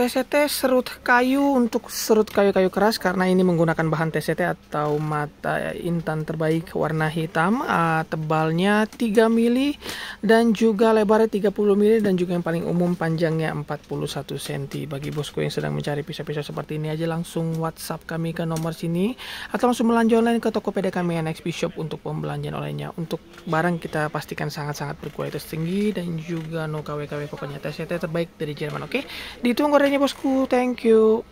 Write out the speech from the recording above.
TCT serut kayu untuk serut kayu-kayu keras karena ini menggunakan bahan TCT atau mata intan terbaik warna hitam uh, tebalnya 3 mili dan juga lebarnya 30 mm dan juga yang paling umum panjangnya 41 cm. Bagi bosku yang sedang mencari pisau-pisau seperti ini aja langsung WhatsApp kami ke nomor sini atau langsung belanja online ke toko PD kami NXP Shop untuk pembelanjaan olehnya. Untuk barang kita pastikan sangat-sangat berkualitas tinggi dan juga no KW-KW pokoknya tes terbaik dari Jerman. Oke, okay? ditunggu adanya bosku. Thank you.